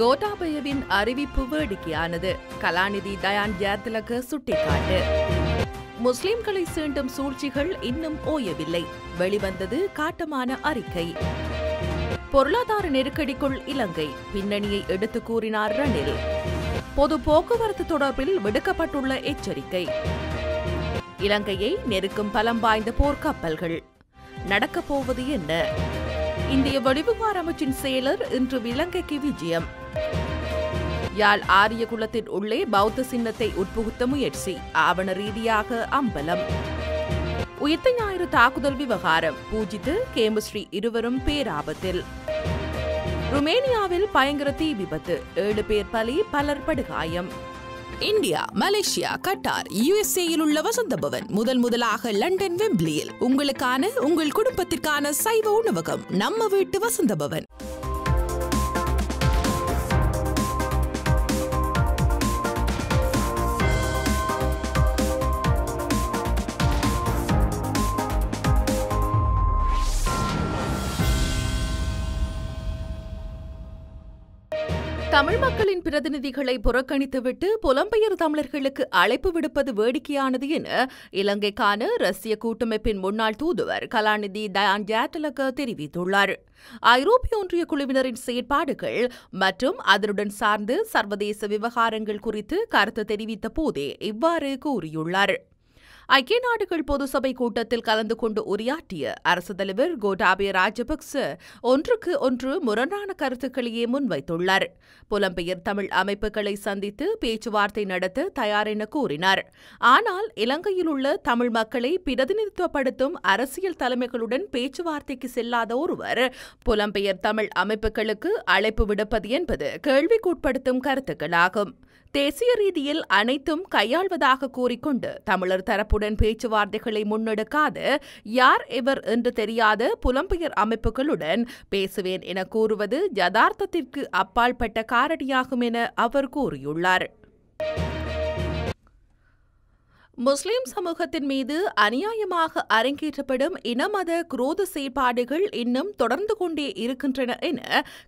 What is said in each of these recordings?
கோட்டாபயவின் அறிவிப்பு வேடிக்கையானது கலாநிதி தயான் ஜயதிலக சுட்டிக்காட்டு முஸ்லிம்களை சீண்டும் சூழ்ச்சிகள் இன்னும் ஓயவில்லை வெளிவந்தது காட்டமான அறிக்கை பொருளாதார நெருக்கடிக்குள் இலங்கை பின்னணியை எடுத்து கூறினார் ரணில் பொது போக்குவரத்து தொடர்பில் விடுக்கப்பட்டுள்ள எச்சரிக்கை இலங்கையை நெருக்கும் பலம் வாய்ந்த போர்க்கப்பல்கள் நடக்கப்போவது என்ன இந்திய வெளிவிவகார அமைச்சின் செயலர் இன்று இலங்கைக்கு விஜயம் யாழ் ஆரிய குலத்தின் உள்ளே பௌத்த சின்னத்தை உட்புகுத்த முயற்சி ஆவண ரீதியாக அம்பலம் உயிர்த்த ஞாயிறு தாக்குதல் விவகாரம் பூஜித்து கேமஸ்ரீ இருவரும் பேராபத்தில் ருமேனியாவில் பயங்கர தீ விபத்து ஏழு பேர் பலி பலர் படுகாயம் இந்தியா மலேசியா கட்டார் யுஎஸ்ஏயில் உள்ள வசந்த பவன் முதல் முதலாக லண்டன் வெம்பிளியில் உங்களுக்கான உங்கள் குடும்பத்திற்கான சைவ உணவகம் நம்ம வீட்டு வசந்த பவன் தமிழ் மக்களின் பிரதிநிதிகளை புறக்கணித்துவிட்டு புலம்பெயர் தமிழர்களுக்கு அழைப்பு விடுப்பது வேடிக்கையானது என இலங்கைக்கான ரஷ்ய கூட்டமைப்பின் முன்னாள் தூதுவர் கலாநிதி தயான் ஜாட்டலக தெரிவித்துள்ளார் ஐரோப்பிய ஒன்றிய குழுவினரின் செயற்பாடுகள் மற்றும் அதனுடன் சார்ந்து சர்வதேச விவகாரங்கள் குறித்து கருத்து தெரிவித்த போதே இவ்வாறு கூறியுள்ளார் ஐக்கிய நாடுகள் பொது சபை கூட்டத்தில் கலந்து கொண்டு உரையாற்றிய அரசு தலைவர் கோட்டாபிய ராஜபக்ச ஒன்றுக்கு ஒன்று முரணான கருத்துக்களையே முன்வைத்துள்ளார் புலம்பெயர் தமிழ் அமைப்புகளை சந்தித்து பேச்சுவார்த்தை நடத்த தயார் என கூறினார் ஆனால் இலங்கையில் உள்ள தமிழ் மக்களை பிரதிநிதித்துவப்படுத்தும் அரசியல் தலைமைகளுடன் பேச்சுவார்த்தைக்கு செல்லாத ஒருவர் புலம்பெயர் தமிழ் அமைப்புகளுக்கு அழைப்பு விடுப்பது என்பது கேள்விக்குட்படுத்தும் கருத்துக்களாகும் தேசிய ரீதியில் அனைத்தும் கையாள்வதாக கூறிக்கொண்டு தமிழர் தரப்பு அரசுடன் பேச்சுவார்த்தைகளை முன்னெடுக்காது யார் இவர் என்று தெரியாத புலம்பெயர் அமைப்புகளுடன் பேசுவேன் என கூறுவது யதார்த்தத்திற்கு அப்பாற்பட்ட காரணியாகும் என அவர் கூறியுள்ளார் முஸ்லிம் சமூகத்தின் மீது அநியாயமாக அரங்கேற்றப்படும் இனமத குரோத செயற்பாடுகள் இன்னும் தொடர்ந்து கொண்டே இருக்கின்றன என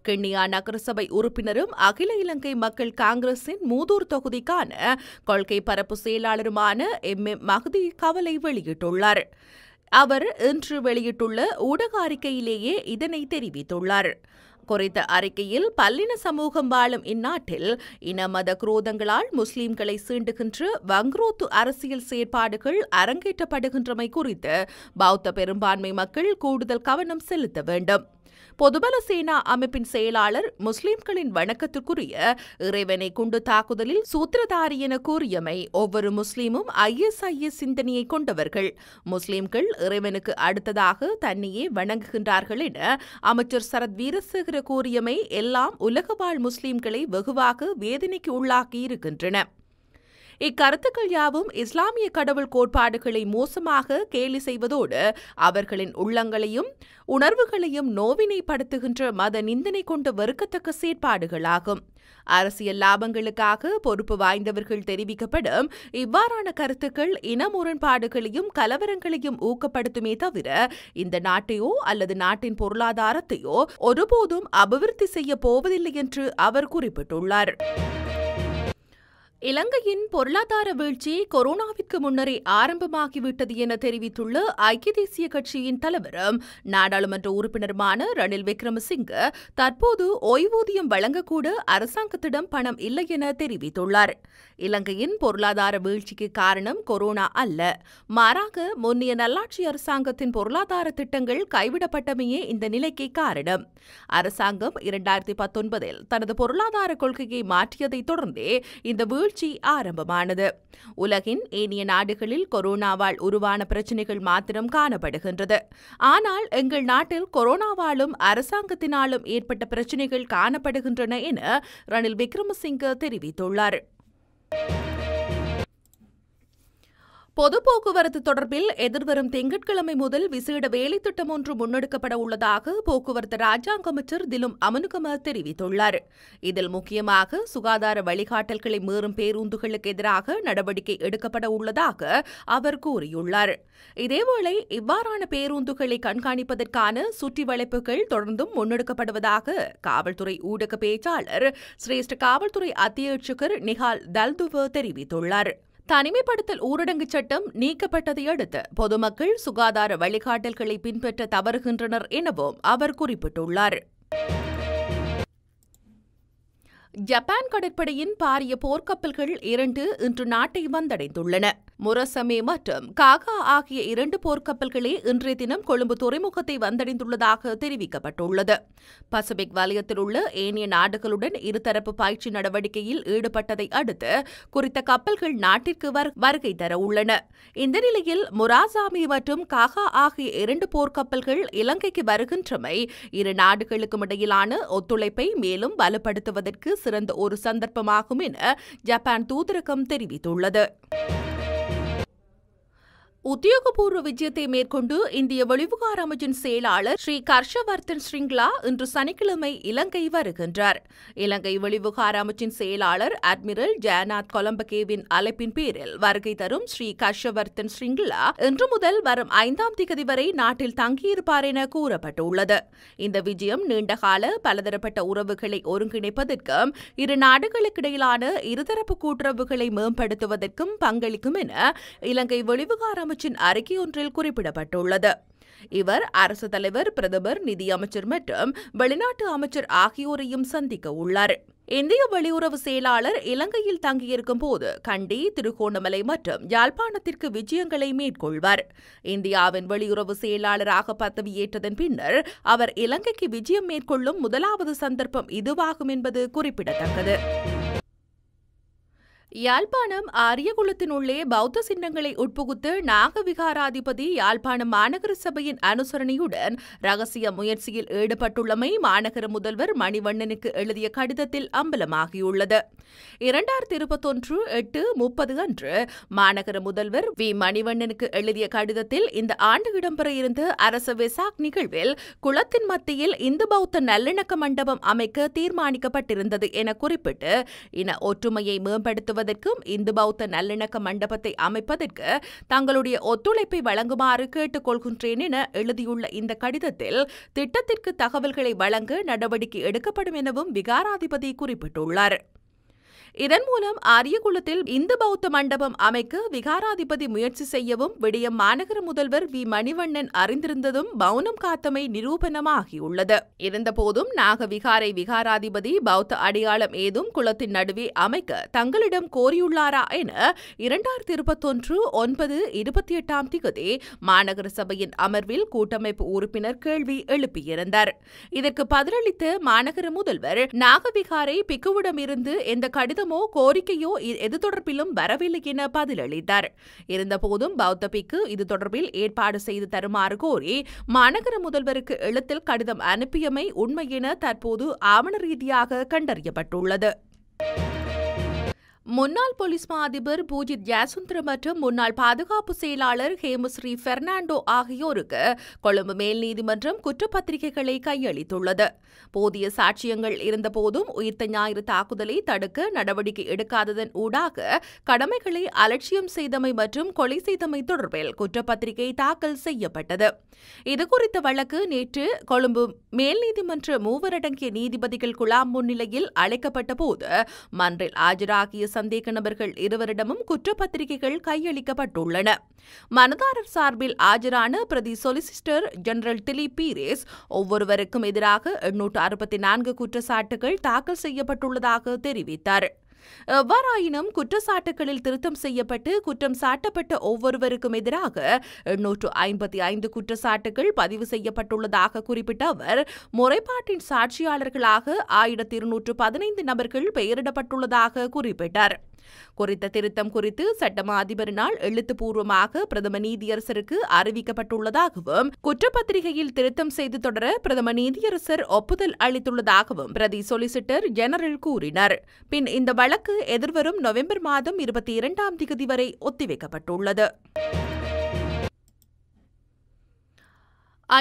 கென்னியா நகரசபை உறுப்பினரும் அகில இலங்கை மக்கள் காங்கிரசின் மூதூர் தொகுதிக்கான கொள்கை பரப்பு செயலாளருமான எம் எம் மஹதி கவலை வெளியிட்டுள்ளார் அவர் இன்று வெளியிட்டுள்ள ஊடக அறிக்கையிலேயே இதனை தெரிவித்துள்ளார் குறித்த அறிக்கையில் பல்லின சமூகம் வாழும் இந்நாட்டில் இன மத குரோதங்களால் முஸ்லிம்களை சீண்டுகின்ற வங்குரோத்து அரசியல் செயற்பாடுகள் அரங்கேற்றப்படுகின்றமை குறித்து பௌத்த பெரும்பான்மை மக்கள் கூடுதல் கவனம் செலுத்த வேண்டும் பொதுபல சேனா அமைப்பின் செயலாளர் முஸ்லிம்களின் வணக்கத்துக்குரிய இறைவனை குண்டு தாக்குதலில் சூத்திரதாரி என கூறியமை ஒவ்வொரு முஸ்லீமும் ஐஎஸ்ஐஎஸ் சிந்தனையை கொண்டவர்கள் முஸ்லிம்கள் இறைவனுக்கு அடுத்ததாக தன்னையே வணங்குகின்றார்கள் என அமைச்சர் சரத் வீரசேகர கூறியமை எல்லாம் உலக வாழ் முஸ்லிம்களை வெகுவாக வேதனைக்கு உள்ளாக்கியிருக்கின்றன இக்கருத்துக்கள் யாவும் இஸ்லாமிய கடவுள் கோட்பாடுகளை மோசமாக கேலி செய்வதோடு அவர்களின் உள்ளங்களையும் உணர்வுகளையும் நோவினைப்படுத்துகின்ற மத நிந்தனை கொண்ட வெறுக்கத்தக்க செயற்பாடுகளாகும் அரசியல் லாபங்களுக்காக பொறுப்பு வாய்ந்தவர்கள் தெரிவிக்கப்படும் இவ்வாறான கருத்துக்கள் இன முரண்பாடுகளையும் கலவரங்களையும் ஊக்கப்படுத்துமே தவிர இந்த நாட்டையோ அல்லது நாட்டின் பொருளாதாரத்தையோ ஒருபோதும் அபிவிருத்தி செய்ய போவதில்லை என்று அவர் குறிப்பிட்டுள்ளார் இலங்கையின் பொருளாதார வீழ்ச்சி கொரோனாவிற்கு முன்னரே ஆரம்பமாகிவிட்டது என தெரிவித்துள்ள ஐக்கிய தேசிய கட்சியின் தலைவரும் நாடாளுமன்ற உறுப்பினருமான ரணில் விக்ரமசிங்க தற்போது ஓய்வூதியம் வழங்கக்கூட அரசாங்கத்திடம் பணம் இல்லை என தெரிவித்துள்ளார் இலங்கையின் பொருளாதார வீழ்ச்சிக்கு காரணம் கொரோனா அல்ல மாறாக முன்னைய நல்லாட்சி அரசாங்கத்தின் பொருளாதார திட்டங்கள் கைவிடப்பட்டமையே இந்த நிலைக்கு காரணம் அரசாங்கம் இரண்டாயிரத்தி பத்தொன்பதில் தனது பொருளாதார கொள்கையை மாற்றியதைத் தொடர்ந்தே இந்த வீழ்ச்சி நிகழ்ச்சி ஆரம்பமானது உலகின் ஏனைய நாடுகளில் கொரோனாவால் உருவான பிரச்சினைகள் மாத்திரம் காணப்படுகின்றது ஆனால் எங்கள் நாட்டில் கொரோனாவாலும் அரசாங்கத்தினாலும் ஏற்பட்ட பிரச்சினைகள் காணப்படுகின்றன என ரணில் விக்ரமசிங்க தெரிவித்துள்ளார் பொது போக்குவரத்து தொடர்பில் எதிர்வரும் திங்கட்கிழமை முதல் விசேட வேலைத்திட்டம் ஒன்று முன்னெடுக்கப்பட உள்ளதாக போக்குவரத்து ராஜாங்க அமைச்சர் திலும் அமனுகுமார் தெரிவித்துள்ளார் இதில் முக்கியமாக சுகாதார வழிகாட்டல்களை மீறும் பேருந்துகளுக்கு எதிராக நடவடிக்கை எடுக்கப்பட உள்ளதாக அவர் கூறியுள்ளார் இதேவேளை இவ்வாறான பேருந்துகளை கண்காணிப்பதற்கான சுற்றி வளைப்புகள் தொடர்ந்தும் முன்னெடுக்கப்படுவதாக காவல்துறை ஊடக பேச்சாளர் சிரேஷ்ட காவல்துறை அத்தியட்சகர் நிஹால் தல்துவ தெரிவித்துள்ளார் தனிமைப்படுத்தல் ஊரடங்கு சட்டம் நீக்கப்பட்டதை அடுத்து பொதுமக்கள் சுகாதார வழிகாட்டல்களை பின்பற்ற தவறுகின்றனர் எனவும் அவர் குறிப்பிட்டுள்ளார் ஜப்பான் கடற்படையின் பாரிய போர்க்கப்பல்கள் இரண்டு இன்று நாட்டை வந்தடைந்துள்ளன முரசமே மற்றும் காகா ஆகிய இரண்டு போர்க்கப்பல்களே இன்றைய தினம் கொழும்பு துறைமுகத்தை வந்தடைந்துள்ளதாக தெரிவிக்கப்பட்டுள்ளது பசிபிக் வலயத்தில் உள்ள ஏனைய நாடுகளுடன் இருதரப்பு பயிற்சி நடவடிக்கையில் ஈடுபட்டதை அடுத்து குறித்த கப்பல்கள் நாட்டிற்கு வருகை தர உள்ளன இந்த நிலையில் முராசாமி மற்றும் காகா ஆகிய இரண்டு போர்க்கப்பல்கள் இலங்கைக்கு வருகின்றமை இரு நாடுகளுக்கும் இடையிலான ஒத்துழைப்பை மேலும் வலுப்படுத்துவதற்கு சிறந்த ஒரு சந்தர்ப்பமாகும் என ஜப்பான் தூதரகம் தெரிவித்துள்ளது உத்தியோகபூர்வ விஜயத்தை மேற்கொண்டு இந்திய வெளிவிகார அமைச்சின் செயலாளர் ஸ்ரீ ஹர்ஷவர்தன் ஸ்ரிங்லா இன்று சனிக்கிழமை இலங்கை வருகின்றார் இலங்கை வெளிவிகார அமைச்சின் செயலாளர் அட்மிரல் ஜெயநாத் கொலம்பகேவின் அழைப்பின் பேரில் வருகை தரும் ஸ்ரீ ஹர்ஷவர்தன் ஸ்ரிங்லா இன்று முதல் வரும் ஐந்தாம் திகதி வரை நாட்டில் தங்கியிருப்பார் என கூறப்பட்டுள்ளது இந்த விஜயம் நீண்டகால பலதரப்பட்ட உறவுகளை ஒருங்கிணைப்பதற்கும் இரு நாடுகளுக்கிடையிலான இருதரப்பு கூட்டுறவுகளை மேம்படுத்துவதற்கும் பங்களிக்கும் என இலங்கை வெளிவிகார அமைச்சின் அறிக்கை ஒன்றில் குறிப்பிடப்பட்டுள்ளது இவர் அரசு தலைவர் பிரதமர் நிதியமைச்சர் மற்றும் வெளிநாட்டு அமைச்சர் ஆகியோரையும் சந்திக்க உள்ளார் இந்திய வெளியுறவு செயலாளர் இலங்கையில் தங்கியிருக்கும் போது கண்டி திருகோணமலை மற்றும் யாழ்ப்பாணத்திற்கு விஜயங்களை மேற்கொள்வார் இந்தியாவின் வெளியுறவு செயலாளராக பதவியேற்றதன் பின்னர் அவர் இலங்கைக்கு விஜயம் மேற்கொள்ளும் முதலாவது சந்தர்ப்பம் இதுவாகும் என்பது குறிப்பிடத்தக்கது யாழ்ப்பாணம் ஆரியகுளத்தினுள்ளே பௌத்த சின்னங்களை உட்புகுத்து நாகவிகாராதிபதி யாழ்ப்பாணம் மாநகர சபையின் அனுசரணையுடன் ரகசிய முயற்சியில் ஈடுபட்டுள்ளமை மாநகர முதல்வர் மணிவண்ணனுக்கு எழுதிய கடிதத்தில் அம்பலமாகியுள்ளது இரண்டாயிரத்தி இருபத்தொன்று எட்டு முப்பது அன்று மாநகர முதல்வர் வி மணிவண்ணனுக்கு எழுதிய கடிதத்தில் இந்த ஆண்டு இடம்பெற இருந்த அரச வெசாக் நிகழ்வில் குளத்தின் மத்தியில் இந்து பௌத்த நல்லிணக்க மண்டபம் அமைக்க தீர்மானிக்கப்பட்டிருந்தது என குறிப்பிட்டு இன ஒற்றுமையை மேம்படுத்துவது வழங்குவதற்கும் இந்து பௌத்த நல்லிணக்க மண்டபத்தை அமைப்பதற்கு தங்களுடைய ஒத்துழைப்பை வழங்குமாறு கேட்டுக் கொள்கின்றேன் என எழுதியுள்ள இந்த கடிதத்தில் திட்டத்திற்கு தகவல்களை வழங்க நடவடிக்கை எடுக்கப்படும் எனவும் விகாராதிபதி குறிப்பிட்டுள்ளார் இதன் மூலம் ஆரியகுளத்தில் இந்து பௌத்த மண்டபம் அமைக்க விகாராதிபதி முயற்சி செய்யவும் விடியம் மாநகர முதல்வர் வி மணிவண்ணன் அறிந்திருந்ததும் மௌனம் காத்தமை நிரூபணமாகியுள்ளது இருந்தபோதும் நாக விகாரை விகாராதிபதி பௌத்த அடையாளம் ஏதும் குளத்தின் நடுவே அமைக்க தங்களிடம் கோரியுள்ளாரா என இரண்டாயிரத்தி இருபத்தொன்று ஒன்பது இருபத்தி எட்டாம் திகதி மாநகர சபையின் அமர்வில் கூட்டமைப்பு உறுப்பினர் கேள்வி எழுப்பியிருந்தார் இதற்கு பதிலளித்த மாநகர முதல்வர் நாகவிகாரை பிக்குவிடமிருந்து எந்த கடித வருத்தமோ கோரிக்கையோ எது தொடர்பிலும் வரவில்லை என பதிலளித்தார் இருந்தபோதும் பௌத்தபிக்கு இது தொடர்பில் ஏற்பாடு செய்து தருமாறு கோரி மாநகர முதல்வருக்கு எழுத்தில் கடிதம் அனுப்பியமை உண்மை என தற்போது ஆவண ரீதியாக கண்டறியப்பட்டுள்ளது முன்னாள் போலீஸ் மா அதிபர் பூஜித் ஜாசுந்தர் மற்றும் முன்னாள் பாதுகாப்பு செயலாளர் ஹேமஸ்ரீ பெர்னாண்டோ ஆகியோருக்கு கொழும்பு மேல் நீதிமன்றம் குற்றப்பத்திரிகைகளை கையளித்துள்ளது போதிய சாட்சியங்கள் இருந்தபோதும் உயிர்த்த ஞாயிறு தாக்குதலை தடுக்க நடவடிக்கை எடுக்காததன் ஊடாக கடமைகளை அலட்சியம் செய்தமை மற்றும் கொலை செய்தமை தொடர்பில் குற்றப்பத்திரிகை தாக்கல் செய்யப்பட்டது இதுகுறித்த வழக்கு நேற்று கொழும்பு மேல் நீதிமன்ற மூவரடங்கிய நீதிபதிகள் குழாம் முன்னிலையில் அழைக்கப்பட்ட போது மன்றில் ஆஜராகிய சந்தேக நபர்கள் இருவரிடமும் குற்றப்பத்திரிகைகள் கையளிக்கப்பட்டுள்ளன மனதாரர் சார்பில் ஆஜரான பிரதி சொலிசிஸ்டர் ஜெனரல் திலி பீரேஸ் ஒவ்வொருவருக்கும் எதிராக எண்ணூற்று அறுபத்தி நான்கு குற்றச்சாட்டுகள் தாக்கல் செய்யப்பட்டுள்ளதாக தெரிவித்தார் எவ்வாறாயினும் குற்றச்சாட்டுகளில் திருத்தம் செய்யப்பட்டு குற்றம் சாட்டப்பட்ட ஒவ்வொருவருக்கும் எதிராக எண்ணூற்று ஐம்பத்தி ஐந்து குற்றச்சாட்டுகள் பதிவு செய்யப்பட்டுள்ளதாக குறிப்பிட்ட அவர் முறைப்பாட்டின் சாட்சியாளர்களாக ஆயிரத்தி இருநூற்று பதினைந்து நபர்கள் பெயரிடப்பட்டுள்ளதாக குறிப்பிட்டார் குறித்த திருத்தம் குறித்து சட்டமா அதிபரினால் எழுத்துப்பூர்வமாக பிரதம நீதியரசருக்கு அறிவிக்கப்பட்டுள்ளதாகவும் குற்றப்பத்திரிகையில் திருத்தம் செய்து தொடர பிரதம நீதியரசர் ஒப்புதல் அளித்துள்ளதாகவும் பிரதி சொலிசிட்டர் ஜெனரல் கூறினர் பின் இந்த வழக்கு எதிர்வரும் நவம்பர் மாதம் இருபத்தி இரண்டாம் திகதி வரை ஒத்திவைக்கப்பட்டுள்ளது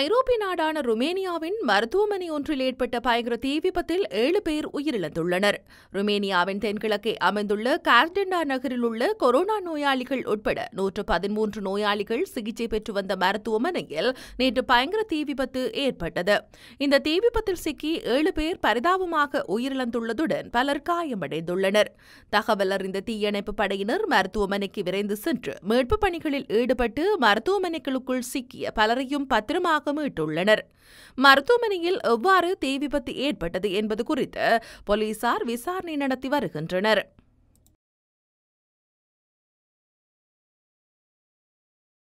ஐரோப்பிய நாடான ருமேனியாவின் மருத்துவமனை ஒன்றில் ஏற்பட்ட பயங்கர தீ விபத்தில் ஏழு பேர் உயிரிழந்துள்ளனர் ருமேனியாவின் தென்கிழக்கே அமைந்துள்ள கார்டெண்டா நகரில் உள்ள கொரோனா நோயாளிகள் உட்பட நூற்று பதிமூன்று நோயாளிகள் சிகிச்சை பெற்று வந்த மருத்துவமனையில் நேற்று பயங்கர தீ விபத்து ஏற்பட்டது இந்த தீ விபத்தில் சிக்கி ஏழு பேர் பரிதாபமாக உயிரிழந்துள்ளதுடன் பலர் காயமடைந்துள்ளனர் தகவல் அறிந்த தீயணைப்பு படையினர் மருத்துவமனைக்கு விரைந்து சென்று மீட்பு பணிகளில் ஈடுபட்டு மருத்துவமனைகளுக்குள் சிக்கிய பலரையும் பத்திரமாக பணமாக மீட்டுள்ளனர் மருத்துவமனையில் எவ்வாறு தீ விபத்து ஏற்பட்டது என்பது குறித்து போலீசார் விசாரணை நடத்தி வருகின்றனர்